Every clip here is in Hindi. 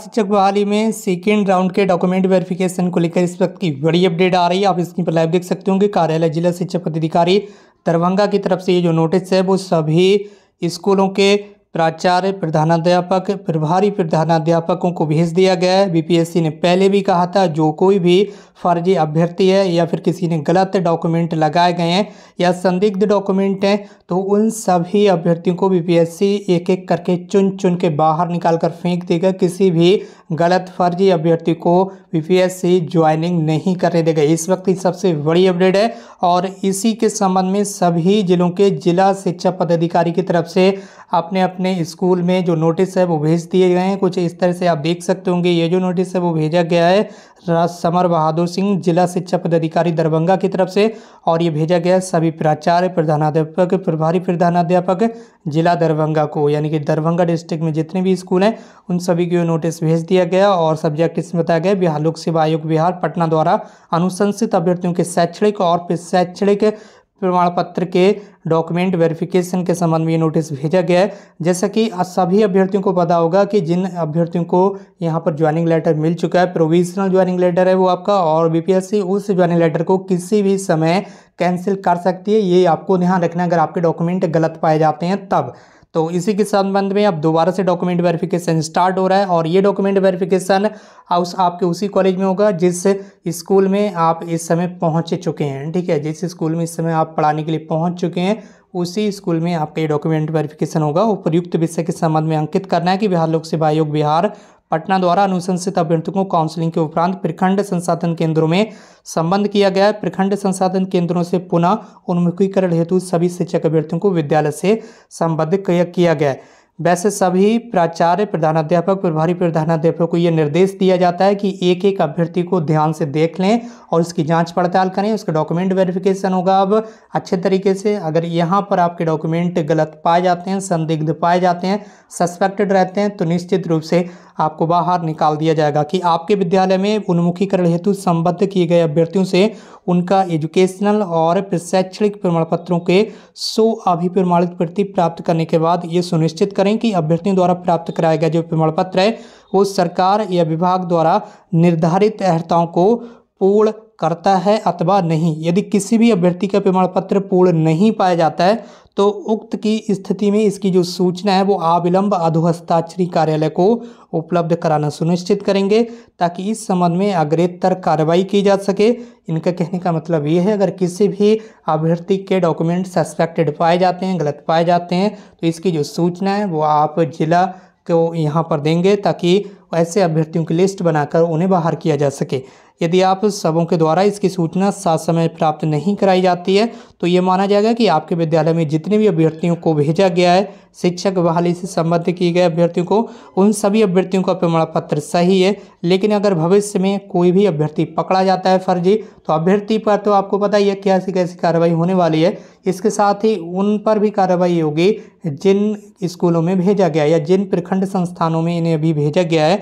शिक्षक बहाली में सेकेंड राउंड के डॉक्यूमेंट वेरिफिकेशन को लेकर इस वक्त की बड़ी अपडेट आ रही है आप इसकी पर लाइव देख सकते होंगे कार्यालय जिला शिक्षा पदाधिकारी दरभंगा की तरफ से ये जो नोटिस है वो सभी स्कूलों के प्राचार्य प्रधानाध्यापक प्रभारी प्रधानाध्यापकों को भेज दिया गया है बीपीएससी ने पहले भी कहा था जो कोई भी फर्जी अभ्यर्थी है या फिर किसी ने गलत डॉक्यूमेंट लगाए गए हैं या संदिग्ध डॉक्यूमेंट हैं तो उन सभी अभ्यर्थियों को बीपीएससी एक एक करके चुन चुन के बाहर निकाल कर फेंक देगा किसी भी गलत फर्जी अभ्यर्थी को वीपीएससी ज्वाइनिंग नहीं करने देगा इस वक्त की सबसे बड़ी अपडेट है और इसी के संबंध में सभी जिलों के जिला शिक्षा पदाधिकारी की तरफ से अपने अपने स्कूल में जो नोटिस है वो भेज दिए गए हैं कुछ इस तरह से आप देख सकते होंगे ये जो नोटिस है वो भेजा गया है राज समर बहादुर सिंह जिला शिक्षा पदाधिकारी दरभंगा की तरफ से और ये भेजा गया है सभी प्राचार्य प्रधानाध्यापक प्रभारी प्रधानाध्यापक जिला दरभंगा को यानी कि दरभंगा डिस्ट्रिक्ट में जितने भी स्कूल हैं उन सभी को नोटिस भेज दिया गया और सब्जेक्ट इसमें बताया गया बिहार लोक सेवा आयोग बिहार पटना द्वारा अनुशंसित अभ्यर्थियों के शैक्षणिक और शैक्षणिक प्रमाण पत्र के डॉक्यूमेंट वेरिफिकेशन के संबंध में ये नोटिस भेजा गया है जैसा कि सभी अभ्यर्थियों को पता होगा कि जिन अभ्यर्थियों को यहाँ पर ज्वाइनिंग लेटर मिल चुका है प्रोविजनल ज्वाइनिंग लेटर है वो आपका और बीपीएससी उस ज्वाइनिंग लेटर को किसी भी समय कैंसिल कर सकती है ये आपको ध्यान रखना अगर आपके डॉक्यूमेंट गलत पाए जाते हैं तब तो इसी के संबंध में अब दोबारा से डॉक्यूमेंट वेरिफिकेशन स्टार्ट हो रहा है और ये डॉक्यूमेंट वेरिफिकेशन हाउस आपके उसी कॉलेज में होगा जिस स्कूल में आप इस समय पहुंच चुके हैं ठीक है जिस स्कूल में इस समय आप पढ़ाने के लिए पहुंच चुके हैं उसी स्कूल में आपका ये डॉक्यूमेंट वेरिफिकेशन होगा उपयुक्त विषय के संबंध में अंकित करना है कि बिहार लोक सेवा आयोग बिहार पटना द्वारा अनुशंसित अभ्यर्थियों को काउंसलिंग के उपरांत प्रखंड संसाधन केंद्रों में संबंध किया गया प्रखंड संसाधन केंद्रों से पुनः उन्मुखीकरण हेतु सभी शिक्षक अभ्यर्थियों को विद्यालय से संबद्ध किया गया है वैसे सभी प्राचार्य प्रधानाध्यापक प्रभारी प्रधानाध्यापक को ये निर्देश दिया जाता है कि एक एक अभ्यर्थी को ध्यान से देख लें और उसकी जांच पड़ताल करें उसका डॉक्यूमेंट वेरिफिकेशन होगा अब अच्छे तरीके से अगर यहाँ पर आपके डॉक्यूमेंट गलत पाए जाते हैं संदिग्ध पाए जाते हैं सस्पेक्टेड रहते हैं तो निश्चित रूप से आपको बाहर निकाल दिया जाएगा कि आपके विद्यालय में उन्मुखीकरण हेतु संबद्ध किए गए अभ्यर्थियों से उनका एजुकेशनल और शैक्षणिक प्रमाण पत्रों के सो अभिप्रमाणित प्रति प्राप्त करने के बाद ये सुनिश्चित करें कि अभ्यर्थियों द्वारा प्राप्त कराया गया जो प्रमाण पत्र है वो सरकार या विभाग द्वारा निर्धारित अहर्ताओं को पूर्ण करता है अथवा नहीं यदि किसी भी अभ्यर्थी का प्रमाण पत्र पूर्ण नहीं पाया जाता है तो उक्त की स्थिति में इसकी जो सूचना है वो अधो अधोहस्ताक्षरी कार्यालय को उपलब्ध कराना सुनिश्चित करेंगे ताकि इस संबंध में अग्रेतर कार्रवाई की जा सके इनका कहने का मतलब ये है अगर किसी भी अभ्यर्थी के डॉक्यूमेंट सस्पेक्टेड पाए जाते हैं गलत पाए जाते हैं तो इसकी जो सूचना है वो आप जिला को यहाँ पर देंगे ताकि ऐसे अभ्यर्थियों की लिस्ट बनाकर उन्हें बाहर किया जा सके यदि आप सबों के द्वारा इसकी सूचना सात समय प्राप्त नहीं कराई जाती है तो ये माना जाएगा कि आपके विद्यालय में जितने भी अभ्यर्थियों को भेजा गया है शिक्षक बहाली से संबद्ध किए गए अभ्यर्थियों को उन सभी अभ्यर्थियों का प्रमाण पत्र सही है लेकिन अगर भविष्य में कोई भी अभ्यर्थी पकड़ा जाता है फर्जी तो अभ्यर्थी पर तो आपको पता ही है क्या सी कैसी कार्रवाई होने वाली है इसके साथ ही उन पर भी कार्रवाई होगी जिन स्कूलों में भेजा गया या जिन प्रखंड संस्थानों में इन्हें अभी भेजा गया है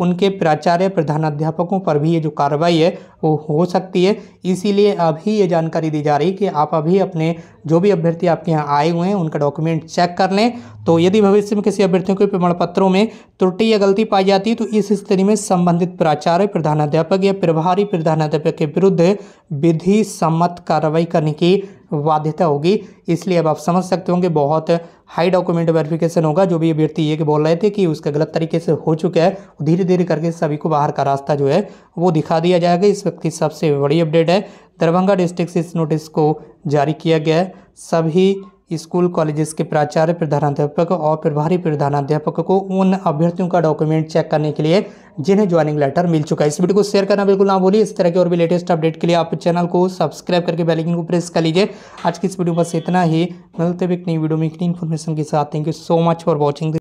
उनके प्राचार्य प्रधानाध्यापकों पर भी ये जो कार्रवाई है वो हो सकती है इसीलिए अभी ये जानकारी दी जा रही कि आप अभी अपने जो भी अभ्यर्थी आपके यहाँ आए हुए हैं उनका डॉक्यूमेंट चेक कर लें तो यदि भविष्य में किसी अभ्यर्थियों के प्रमाण पत्रों में त्रुटि या गलती पाई जाती है तो इस स्थिति में संबंधित प्राचार्य प्रधानाध्यापक या प्रभारी प्रधानाध्यापक के विरुद्ध विधि सम्मत कार्रवाई करने की बाध्यता होगी इसलिए अब आप समझ सकते होंगे बहुत हाई डॉक्यूमेंट वेरिफिकेशन होगा जो भी अभ्यर्थी ये बोल रहे थे कि उसका गलत तरीके से हो चुका है धीरे धीरे करके सभी को बाहर का रास्ता जो है वो दिखा दिया जाएगा इस वक्त की सबसे बड़ी अपडेट है दरभंगा डिस्ट्रिक्ट से इस नोटिस को जारी किया गया है सभी स्कूल कॉलेजेस के प्राचार्य प्रधानाध्यापक और प्रभारी प्रधानाध्यापक को उन अभ्यर्थियों का डॉक्यूमेंट चेक करने के लिए जिन्हें ज्वाइनिंग लेटर मिल चुका है इस वीडियो को शेयर करना बिल्कुल ना भूलिए इस तरह के और भी लेटेस्ट अपडेट के लिए आप चैनल को सब्सक्राइब करके बेलाइकन को प्रेस कर लीजिए आज की इस वीडियो बस इतना ही मिलते भी एक नई वीडियो में एक नई इन्फॉर्मेशन के साथ thank you so much for watching